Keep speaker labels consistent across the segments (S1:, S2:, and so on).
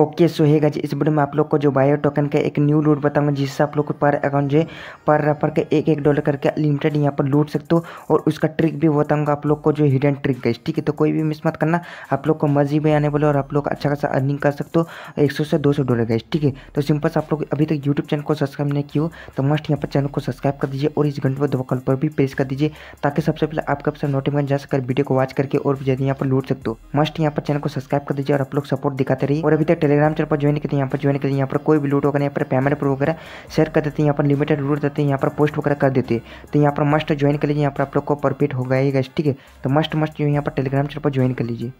S1: Okay so है guys इस video में आप लोग को जो बायो टोकन का एक न्यू लूट बताऊंगा जिससे आप लोग को पर अकाउंट जो है पर रेफर के एक एक डॉलर करके लिमिटेड यहाँ पर लूट सकते हो और उसका ट्रिक भी बताऊंगा आप लोग को जो हिडन ट्रिक गाइज ठीक है तो कोई भी मिस मत करना आप लोग को मर्जी भी आने वाले और आप लोग अच्छा खासा अर्निंग कर सकते हो एक से दो डॉलर गाइज ठीक है तो सिंपल से आप लोग अभी तक यूट्यूब चैनल को सब्सक्राइब नहीं किया तो मस्ट यहाँ पर चैनल को सब्सक्राइब कर दीजिए और इस घंटे दो कल पर भी प्रेस कर दीजिए ताकि सबसे पहले आपका सबसे नोटिफिकेशन जा सकर वीडियो को वॉच करके और जल्दी यहाँ पर लूट सकते हो मस्ट यहाँ पर चैनल को सब्सक्राइब कर दीजिए और आप लोग सपोर्ट दिखाते रहिए और अभी तक टेलीग्राम चैनल पर ज्वाइन करते हैं यहाँ पर ज्वाइन करते हैं यहाँ पर कोई भी लूट वगैरह यहाँ पर पेमेंट प्रूव वगैरह शेयर कर देते हैं यहाँ पर लिमिटेड लूट देते हैं यहाँ पर पोस्ट वगैरह कर देते हैं तो यहाँ पर मस्ट ज्वाइन कर लीजिए यहाँ पर आप लोग को प्रॉफिट होगा ही ठीक है तो मस्ट मस्ट यहाँ पर टेलीग्राम चैनल पर ज्वाइन कर लीजिए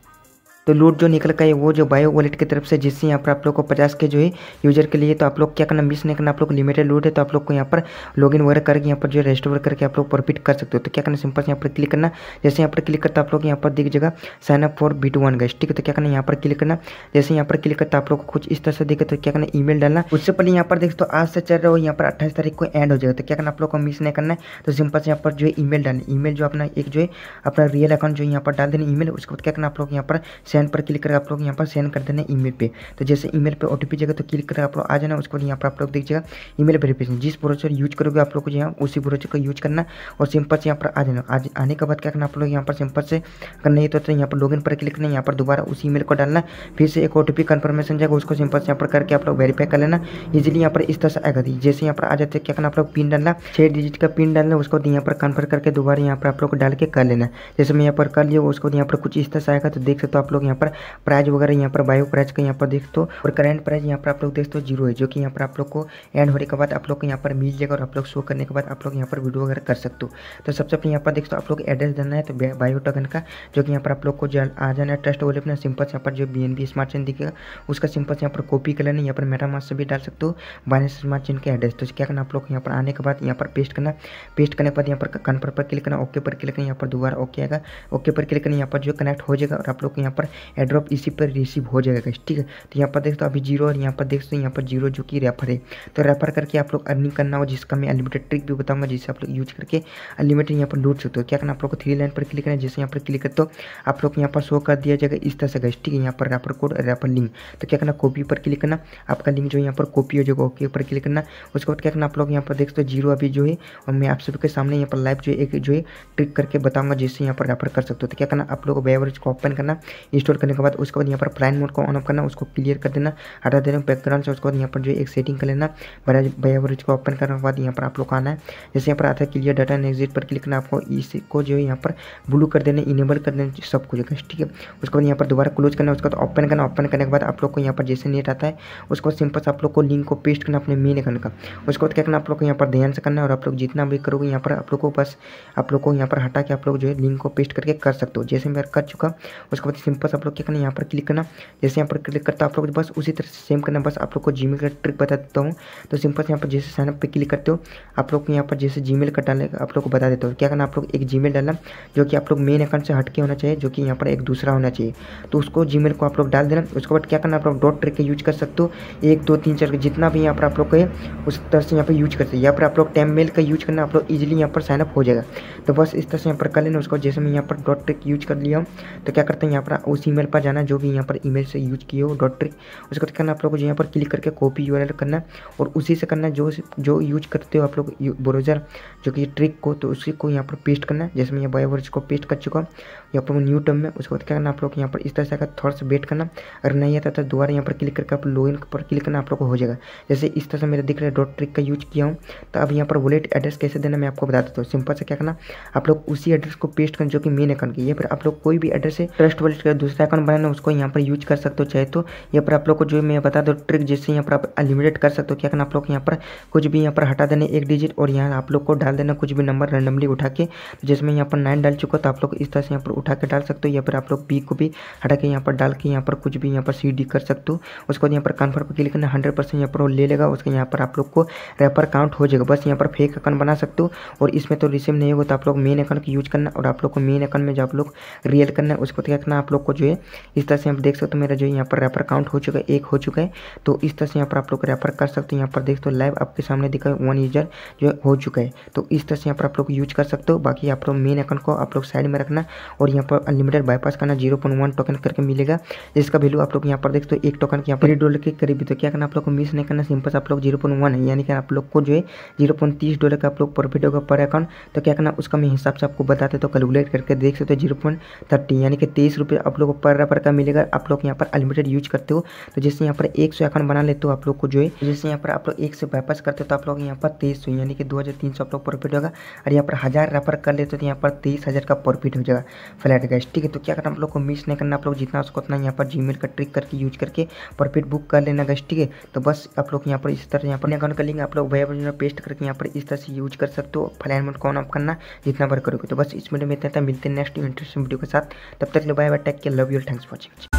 S1: तो लूट जो निकल का है वो जो बायो वॉलेट की तरफ से जिससे यहाँ पर आप लोग को पचास के जो है यूजर के लिए तो आप लोग क्या करना मिस नहीं करना आप लोग लिमिटेड लूट है तो आप लोग को यहाँ पर लॉग इन वगैरह करके यहाँ पर जो रजिस्टर वगैरह करके आप लोग प्रॉफिट कर सकते हो तो क्या करना सिंपल से यहाँ पर क्लिक करना जैसे यहाँ पर क्लिक करता आप लोग यहाँ पर दिख जाएगा sign up for B two one guys ठीक है तो क्या करना यहाँ पर क्लिक करना जैसे यहाँ पर क्लिक करता आप लोग को कुछ इस तरह से देखे तो क्या करना ई डालना उससे पहले यहाँ पर देख तो आज से चल रहा हो यहाँ पर अट्ठाईस तारीख को एंड हो जाएगा तो क्या करना आप लोग को मिस नहीं करना तो सिंपल से यहाँ पर जो है ई डालना ईमेल जो अपना एक जो है अपना रियल अकाउंट जो यहाँ पर डाल देना ई उसके बाद क्या करना आप लोग यहाँ पर सेंड पर क्लिक करके आप लोग यहाँ पर सेंड कर देना ईमेल पे तो जैसे ईमेल पे ओटीपी जाएगा तो क्लिक करके आप लोग आ जाना उसके बाद यहाँ पर आप लोग देखिएगा ईमेल वेरिफिकेशन जिस ब्रोचर यूज करोगे आप लोग को यहाँ उसी ब्रोचर का यूज करना और सिंपल से यहाँ पर आ जाना आज आने के बाद क्या करना आप लोग यहाँ पर सिंपल से करना ही तो यहाँ पर लॉग पर क्लिक करना यहाँ पर दोबारा उस ईमेल को डालना फिर से एक ओटीपी कंफर्मेशन जाएगा उसको सिंपल से यहाँ पर करके आप लोग वेरीफाई कर लेना इजिली यहाँ पर इस तरह से आएगा जैसे यहाँ पर आ जाते क्या करना आप लोग पिन डालना छह डिजिट का पिन डालना उसको यहाँ पर कन्फर्म करके दोबारा यहाँ पर आप लोग डाल के कर लेना जैसे मैं यहाँ पर कर लिया उसको यहाँ पर कुछ इस तरह से आएगा तो देख सकते हो आप लोग यहाँ पर प्राइज वगैरह यहाँ पर बायो प्राइज का यहाँ पर देख दो और करेंट प्राइज यहाँ पर आप लोग देख दो जीरो है जो कि यहाँ पर आप लोग को एंड होने के बाद आप लोग को यहाँ पर मिल जाएगा और आप लोग शो करने के बाद आप लोग यहाँ पर वीडियो वगैरह कर सकते हो तो सबसे पहले यहाँ पर देख दो आप लोग एड्रेस देना है तो बायो बायोटकन का जो कि यहाँ पर आप लोग को आ जाना है ट्रस्ट वाले अपना सिंपल यहाँ पर जो B N B smart chain दिखेगा उसका सिंपल यहाँ पर कॉपी कर लेना यहाँ पर मेटामास से भी डाल सकते हो बाइनेंस स्मार्ट चेन का एड्रेस तो क्या करना आप लोग यहाँ पर आने के बाद यहाँ पर पेस्ट करना पेस्ट करने के बाद यहाँ पर कन्फर्म पर क्लिक करना ओके पर क्लिक करना यहाँ पर दोबारा ओके आएगा ओके पर क्लिक करना यहाँ पर जो कनेक्ट हो जाएगा और आप लोग यहाँ पर एड्रॉप इसी पर रिसीव हो जाएगा गाइस ठीक है तो यहाँ पर देखते हो अभी जीरो और यहाँ पर देखते हो यहाँ पर जीरो जो कि रेफर है तो रेफर करके आप लोग अर्निंग करना हो जिसका मैं अनलिमिटेड ट्रिक भी बताऊंगा जिससे आप लोग यूज करके अनलिमिटेड यहाँ पर लूट सकते हो क्या करना आप लोग को थ्री लाइन पर क्लिक करना जैसे यहाँ पर क्लिक करते हो आप लोग यहाँ पर शो कर दिया जाएगा इस तरह से गाइस ठीक है यहाँ पर रेफर कोड रेफर लिंक तो क्या करना कॉपी पर क्लिक करना आपका लिंक जो यहाँ पर कॉपी हो जाएगा ओके पर क्लिक करना उसके बाद क्या करना आप लोग यहाँ पर देखते हो जीरो अभी जो है और मैं आप सबके सामने यहाँ पर लाइव जो है एक जो है ट्रिक करके बताऊंगा जिससे यहाँ पर रेफर कर सकते हो तो क्या करना आप लोग वेबरेज को ओपन करना इंस्टॉल करने के बाद उसके बाद यहाँ पर प्लाइन मोड को ऑन ऑफ करना उसको क्लियर कर देना हटा देना बैकग्राउंड से उसके बाद यहाँ पर जो एक सेटिंग कर लेना बयावरेज को ओपन करने के बाद यहाँ पर आप लोग आना है जैसे यहाँ पर आता है क्लियर डाटा एग्जिट पर क्लिक करना आपको इसको जो है यहाँ पर ब्लू कर देना इनेबल कर देना सब कुछ ठीक है उसके बाद यहाँ पर दोबारा क्लोज करना उसके बाद ओपन करना ओपन करने के बाद आप लोग को यहाँ पर जैसे नेट आता है उसके बाद सिंपल से आप लोग को लिंक को पेस्ट करना अपने मेन अकाउंट का उसके बाद क्या करना आप लोग को यहाँ पर ध्यान से करना और आप लोग जितना भी करोगे यहाँ पर आप लोग को बस आप लोग को यहाँ पर हटा के आप लोग जो है लिंक को पेस्ट करके कर सकते हो जैसे मैं कर चुका उसके बाद सिंपल बस आप लोग क्या करना यहाँ पर क्लिक करना जैसे यहाँ पर क्लिक करता आप लोग बस उसी तरह से सेम करना बस आप लोग को जी का ट्रिक बता देता हूँ तो सिंपल से यहाँ पर जैसे साइनअप पर क्लिक करते हो आप लोग यहाँ पर जैसे जीमेल का डालेगा आप लोग को बता देता हूँ क्या करना आप लोग एक जी डालना जो कि आप लोग मेन अकाउंट से हटके होना चाहिए जो कि यहाँ पर एक दूसरा होना चाहिए तो उसको जी को आप लोग डाल देना उसके बाद क्या करना आप लोग डॉट ट्रिक का यूज कर सकते हो एक दो तीन चार जितना भी यहाँ पर आप लोग को उस तरह से यहाँ पर यूज कर सकते यहाँ पर आप लोग टेम मेल का यूज करना आप लोग इजिली यहाँ पर साइनअप हो जाएगा तो बस इस तरह से यहाँ पर कर लेना उसको जैसे मैं यहाँ पर डॉट ट्रिक यूज कर लिया हूँ तो क्या करते हैं यहाँ पर उस उस ईमेल पर जाना जो भी यहाँ पर ईमेल से यूज किए हो डॉट ट्रिक उसके बाद करना आप लोगों को यहाँ पर क्लिक करके कॉपी यू करना और उसी से करना जो जो यूज करते हो आप लोग ब्रोजर जो कि ट्रिक को तो उसी को यहाँ पर पेस्ट करना जैसे मैं यहाँ बायोवर्ज को पेस्ट कर चुका हूँ यहाँ पर न्यू टर्म में उसके बाद क्या करना आप लोग यहाँ पर इस तरह से अगर थोड़ा सा वेट करना अगर नहीं आता तो दोबारा यहाँ पर क्लिक करके आप लॉगिन पर क्लिक करना आप लोग को हो जाएगा जैसे इस तरह से मेरा दिख रहा है डॉट ट्रिक का यूज किया हूँ तो अब यहाँ पर वॉलेट एड्रेस कैसे देना मैं आपको बता देता हूँ सिंपल से क्या करना आप लोग उसी एड्रेस को पेस्ट करना जो कि मेन अकाउंट की है फिर आप लोग कोई भी एड्रेस है ट्रस्ट वॉलेट का दूसरा अकाउंट बनाना उसको यहाँ पर यूज कर सकते हो चाहे तो यहाँ पर आप लोग को जो मैं बता दो ट्रिक जिससे यहाँ पर आप अनलिमिटेड कर सकते हो क्या करना आप लोग यहाँ पर कुछ भी यहाँ पर हटा देना एक डिजिट और यहाँ आप लोग को डाल देना कुछ भी नंबर रैंडमली उठा के जिसमें यहाँ पर नाइन डाल चुका तो आप लोग इस तरह से यहाँ पर उठा के डाल सकते हो या फिर आप लोग बी को भी हटा के यहाँ पर डाल के यहाँ पर कुछ भी यहाँ पर सी डी कर सकते हो उसको यहाँ पर कन्फर्म पर क्लिक करना हंड्रेड परसेंट यहाँ पर ले लेगा उसके यहाँ पर आप लोग को रेपर काउंट हो जाएगा बस यहाँ पर फेक अकाउंट बना सकते हो और इसमें तो रिसीव नहीं होगा तो आप लोग मेन अकाउंट यूज करना और आप लोग को मेन अकाउंट में जो आप लोग रियल करना है उसको क्या करना आप लोग को जो है इस तरह से आप देख सकते हो मेरा जो है यहाँ पर रैपर काउंट हो चुका है एक हो चुका है तो इस तरह से यहाँ पर आप लोग रैपर कर सकते हो यहाँ पर देख सकते हो लाइव आपके सामने दिखा वन यूजर जो हो चुका है तो इस तरह से यहाँ पर आप लोग यूज कर सकते हो बाकी आप लोग मेन अकाउंट को आप लोग साइड में रखना और यहाँ पर अनलिमिटेड बाईपास करना जीरो टोकन करके मिलेगा जिसका वैल्यू आप लोग यहाँ पर देख सकते हो एक टोकन यहाँ पर डॉलर के करीब तो क्या करना आप लोग को मिस नहीं करना सिंपल आप लोग जीरो है यानी कि आप लोग को जो है जीरो डॉलर का आप लोग प्रॉफिट होगा पर अकाउंट तो क्या करना उसका मैं हिसाब से आपको बताते तो कैलकुलेट करके देख सकते हो जीरो पॉइंट थर्टी यानी कि तेईस रुपये आप लोग लोगों को पर रेफर का मिलेगा आप लोग यहाँ पर अनलिमिटेड यूज करते हो तो जैसे यहाँ पर एक सौ अकाउंट बना लेते हो आप लोग को जो है जैसे यहाँ पर आप लोग एक सौ वापस करते हो तो आप लोग यहाँ पर तेईस सौ यानी कि दो हज़ार तीन सौ आप लोग प्रॉफिट होगा और यहाँ पर हज़ार रेफर कर लेते हो तो यहाँ पर तेईस हज़ार का प्रॉफिट हो जाएगा फ्लैट गैस ठीक है तो क्या करना आप लोग को मिस नहीं करना आप लोग जितना उसको उतना यहाँ पर जी का ट्रिक करके यूज करके प्रॉफिट बुक कर लेना गैस ठीक है तो बस आप लोग यहाँ पर इस तरह यहाँ पर अकाउंट कर लेंगे आप लोग भैया पेस्ट करके यहाँ पर इस तरह से यूज कर सकते हो फ्लैट मोड कौन आप करना जितना बार करोगे तो बस इस वीडियो में इतना मिलते हैं नेक्स्ट इंटरेस्टिंग वीडियो के साथ तब तक लो bye bye take love you all. Thanks for watching.